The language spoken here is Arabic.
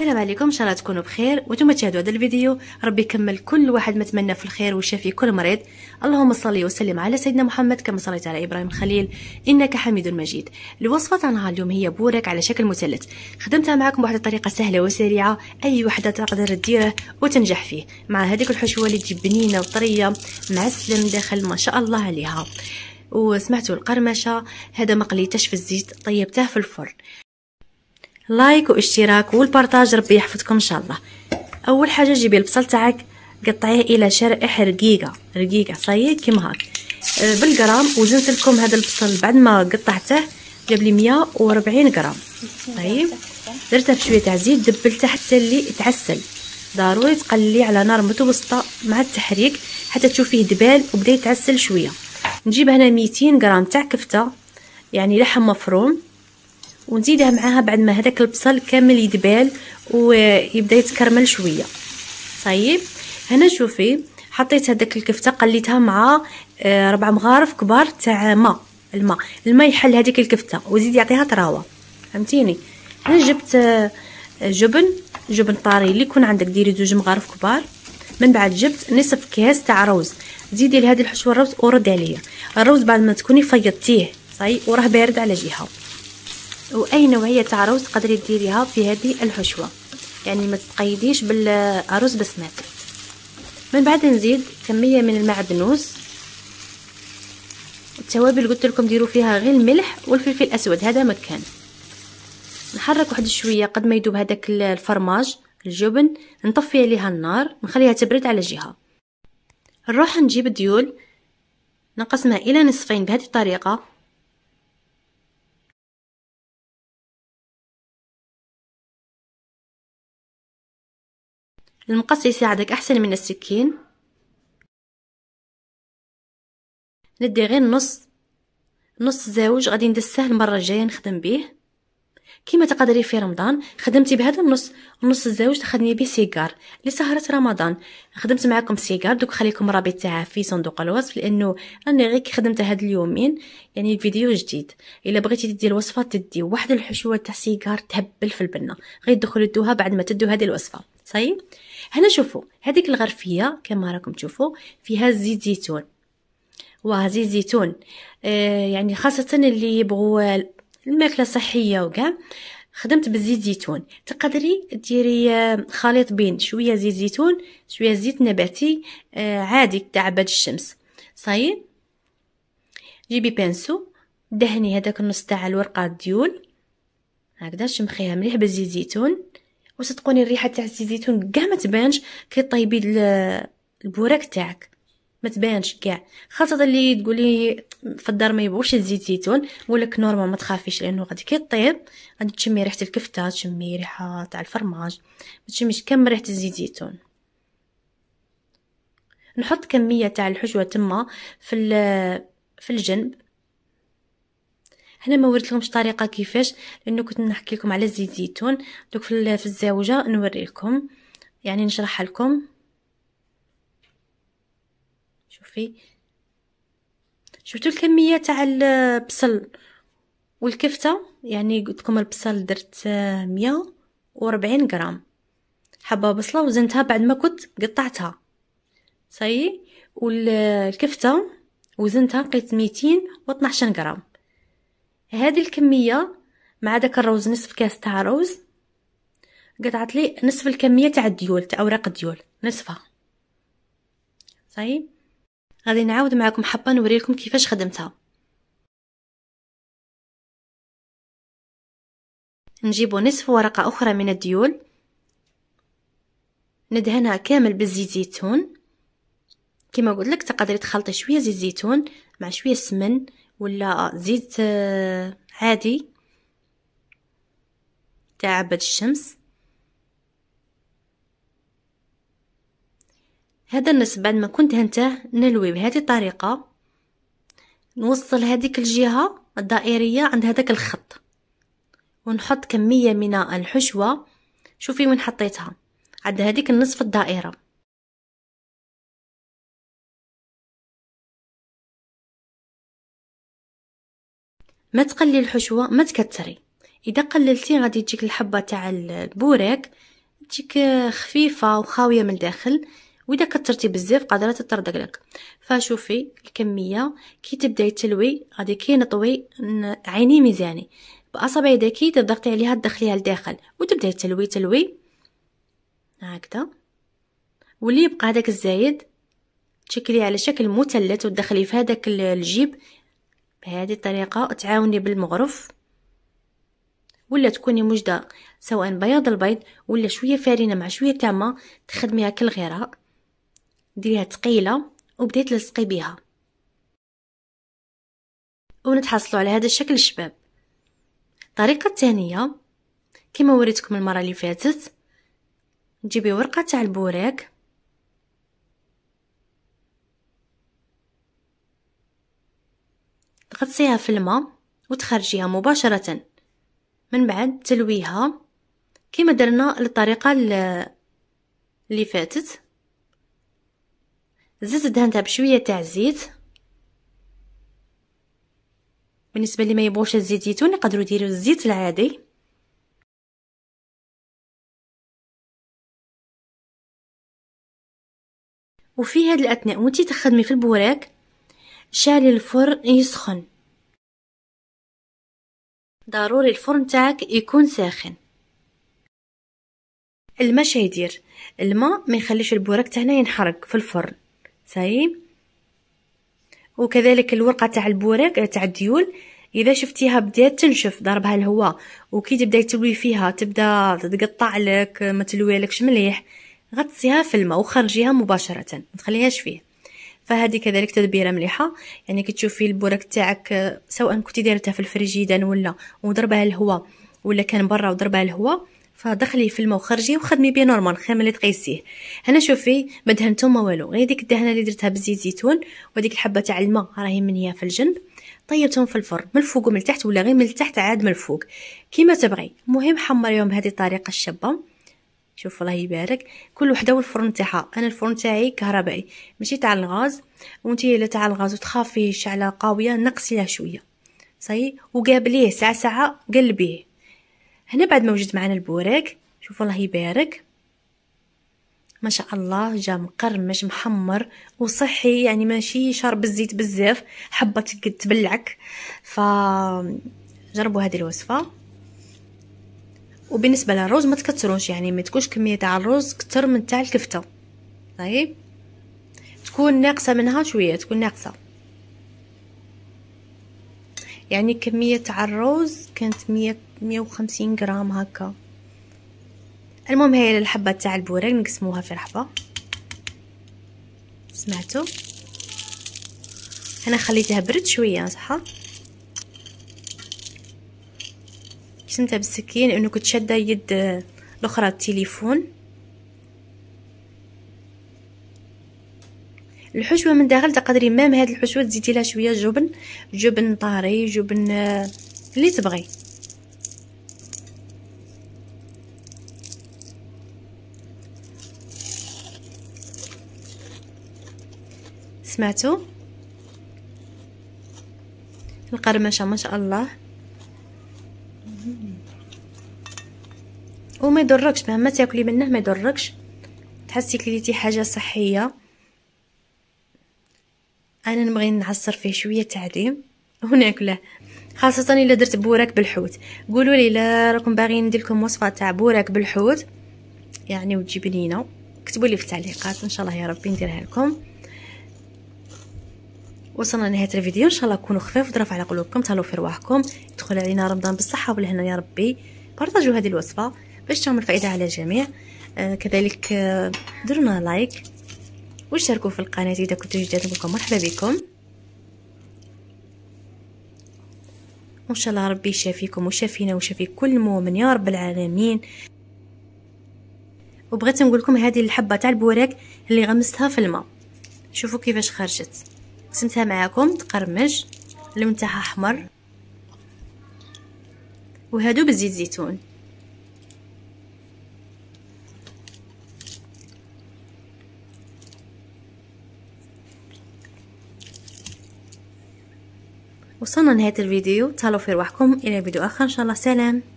السلام عليكم ان شاء الله تكونوا بخير وانتم تشاهدوا هذا الفيديو ربي يكمل كل واحد متمنى في الخير ويشافي كل مريض اللهم صل وسلم على سيدنا محمد كما صليت على ابراهيم الخليل انك حميد مجيد الوصفه تاعنا اليوم هي بورك على شكل مثلث خدمتها معكم بواحد الطريقه سهله وسريعه اي وحده تقدر ديره وتنجح فيه مع هذيك الحشوه اللي تجي بنينه وطريه مع السلم داخل ما شاء الله عليها وسمعتوا القرمشه هذا ما في الزيت طيبته في الفرن لايك واشتراك والبارتاج ربي يحفظكم ان شاء الله اول حاجه جيبي البصل تاعك قطعيه الى شرائح رقيقه رقيقه صايي كيما هاك آه، بالغرام وزنت لكم هذا البصل بعد ما قطعته جاب لي 140 غرام طيب درته بشويه تاع زيت دبلته حتى اللي تعسل ضروري تقلي على نار متوسطه مع التحريك حتى تشوفيه دبال وبدا يتعسل شويه نجيب هنا 200 غرام تاع كفته يعني لحم مفروم ونزيدها معاها بعد ما هذاك البصل كامل يدبال ويبدا يتكرمل شويه طيب هنا شوفي حطيت هذاك الكفته قليتها مع آه، ربع مغارف كبار تاع ماء الماء الماء يحل هذيك الكفته وزيد يعطيها طراوه فهمتيني هنا جبت آه، جبن جبن طاري اللي يكون عندك ديري زوج مغارف كبار من بعد جبت نصف كاس تاع روز زيدي لهذه الحشوه الروز ورد عليا الروز بعد ما تكوني فيضتيه صاي وراه بارد على جهه واي نوعيه تاع عروس تقدري ديريها في هذه الحشوه يعني ما تقيديش بالعروس بسمات من بعد نزيد كميه من المعدنوس التوابل قلت لكم ديروا فيها غير الملح والفلفل الاسود هذا مكان نحرك واحد شويه قد ما يذوب هذاك الفرماج الجبن نطفي عليها النار نخليها تبرد على جهه نروح نجيب ديول نقسمها الى نصفين بهذه الطريقه المقص يساعدك أحسن من السكين ندي غير نص نص زاوج غادي ندسه المرة الجاية نخدم به كما تقدري في رمضان خدمتي بهذا النص النص الزاوج تخدمي به سيجار لسهرة رمضان خدمت معكم سيجار دوك خليكم الرابط تاعها في صندوق الوصف لانه راني غير خدمت هاد اليومين يعني فيديو جديد الا بغيتي تدي الوصفه تدي واحد الحشوه تاع سيجار تهبل في البنه غير تدخلوا دوها بعد ما تدو هذه الوصفه صحيح طيب؟ هنا شوفوا هذيك الغرفيه كما راكم تشوفوا فيها زيت زيتون واه زيت زيتون آه يعني خاصه اللي يبغوا الماكله صحيه وكاع خدمت بالزيت زيتون تقدري ديري آه، خليط بين شويه زيت زيتون شويه زيت نباتي آه عادي تاع بعد الشمس صايي طيب؟ جيبي بانسو دهني هذاك النص تاع الورقه ديول هكذا شمخيها مليح بالزيت زيتون وصدقوني الريحه تاع الزيتون كاع ما تبانش كي طيبي البوراك تاعك ما تبانش كاع خاصه اللي تقولي في الدار ما يبغوش الزيت زيتون نقولك نورمال ما تخافيش لانه غادي كي طيب غادي تشمي ريحه الكفته تشمي ريحه تاع الفرماج ما تشميش كم ريحه الزيت زيتون نحط كميه تاع الحشوه تما في في الجنب هنا ما وريت الطريقه كيفاش لانه كنت نحكي لكم على زيت زيتون دوك في, في الزاوجه نوري لكم يعني نشرحها لكم شوفي شفتوا الكميه تاع البصل والكفته يعني قلت لكم البصل درت 140 غرام حبه بصله وزنتها بعد ما كنت قطعتها صاي والكفته وزنتها لقيت 212 غرام هذه الكميه مع داك الروز نصف كاس تاع روز قطعت لي نصف الكميه تاع الديول تاع اوراق الديول نصفها صحيح غادي نعاود معكم حبه نوريلكم كيفاش خدمتها نجيب نصف ورقه اخرى من الديول ندهنها كامل بالزيت زيتون كما قلت لك تقدري تخلطي شويه زيت زيتون مع شويه سمن ولا زيت آه، عادي تاع عباد الشمس هذا النص بعد ما كنت هنته نلوي بهذه الطريقه نوصل هذيك الجهه الدائريه عند هذاك الخط ونحط كميه من الحشوه شوفي وين حطيتها عند هذيك النصف الدائره ما تقلي الحشوه ما تكتري اذا قللتي غادي تجيك الحبه تاع البوريك تجيك خفيفه وخاويه من الداخل واذا كثرتي بزاف قادره تطردق لك فشوفي الكميه كي تبداي تلوي غادي كي نطوي عيني ميزاني باصابع يدك تضغطي عليها تدخليها لداخل وتبداي تلوي تلوي هكذا واللي يبقى هذاك الزايد تشكليه على شكل مثلث وتدخلي في هذاك الجيب بهذه الطريقة تعاوني بالمغرف ولا تكوني مجدة سواء بياض البيض ولا شوية فارينة مع شوية تاع ما تخدميها كالغيرة ديريها تقيلة وبديت تلصقي بها ونتحصلوا على هذا الشكل الشباب الطريقة الثانية كما وريتكم المرة اللي فاتت جيبي ورقة تاع البوراك غطسيها في الماء وتخرجيها مباشرة من بعد تلويها كما درنا الطريقة اللي فاتت زدت دهنتها بشوية تاع الزيت بالنسبة لي ما يبغوش الزيت زيتون يقدروا يديروا الزيت العادي وفي هاد الاثناء وانتي تخدمي في البوراك شعلي الفرن يسخن ضروري الفرن تاعك يكون ساخن الماء شا يدير الماء ما يخليش البورك تاعنا ينحرق في الفرن صاي وكذلك الورقه تاع البورك تاع الديول اذا شفتيها بدات تنشف ضربها الهواء وكي تبدا تلوي فيها تبدا تقطع لك ما تلوي لكش مليح غطسيها في الماء وخرجيها مباشره ما تخليهاش فيه فهذه كذلك تدبيره مليحه يعني كتشوفي البوراك تاعك آه، سواء كنتي دايرتها في الفريجيدان ولا وضربها الهواء ولا كان برا وضربها الهواء فدخليه في الماء وخرجيه وخدمي بيه نورمال خير ملي تقيسيه هنا شوفي ما دهنتو ما والو غير ديك الدهنه اللي درتها بزيت زيتون وديك الحبه تاع الماء راهي منيه في الجنب طيبتهم في الفرن من الفوق ومن التحت ولا غير من التحت عاد من الفوق كيما تبغي المهم حمريهم بهذه الطريقه الشابه شوف الله يبارك كل وحده والفرن تاعها انا الفرن تاعي كهربائي ماشي تاع الغاز وانت الا تاع الغاز وتخافي الشعله قويه نقصي لها شويه صاي وقابليه ساعه ساعه قلبيه هنا بعد ما وجد معنا البوريك شوف الله يبارك ما شاء الله جا مقرمش محمر وصحي يعني ماشي شارب الزيت بزاف حبه تبلعك ف جربوا هذه الوصفه وبالنسبه للرز ما تكثروش يعني ما تكونش كميه تاع الرز كتر من تاع الكفته طيب تكون ناقصه منها شويه تكون ناقصه يعني كميه تاع الرز كانت مية 150 غرام هكا المهم هي الحبه تاع البوريك نقسموها في رحبة سمعتوا انا خليتها برد شويه صح شمتها بالسكين انه كنت شاده يد الاخرى التليفون الحشوه من داخل تقدري مام هاد الحشوه تزيدي لها شويه جبن جبن طاري جبن آه، اللي تبغي سمعتوا القرمشه ما شاء الله وما يضركش مهما تاكلي منه ما يضركش تحسي كليتي حاجه صحيه انا نبغي نعصر فيه شويه تعديم وناكله خاصه الا درت بوراك بالحوت قولوا لي الا راكم باغيين ندير لكم وصفه تاع بوراك بالحوت يعني وتجي بنينه كتبوا لي في التعليقات ان شاء الله يا ربي نديرها لكم وصلنا لنهايه الفيديو ان شاء الله كونوا خفاف وضرف على قلوبكم تهلاو في رواحكم يدخل علينا رمضان بالصحه والهنا يا ربي بارطاجوا هذه الوصفه باش تعمل فائدة على الجميع آه، كذلك آه، درنا لايك واشتركوا في القناة إذا كنتوا جداد بكم مرحبا بكم وإن شاء الله ربي يشافيكم وشافينا وشافي كل مؤمن يا رب العالمين وبغيت نقول لكم هذه الحبه تاع البوراك اللي غمستها في الماء شوفوا كيفاش خرجت قسمتها معاكم تقرمج اللون تاعها احمر وهادو بزيت زيتون وصلنا لنهاية الفيديو تهلاو في رواحكم إلى فيديو آخر إن شاء الله سلام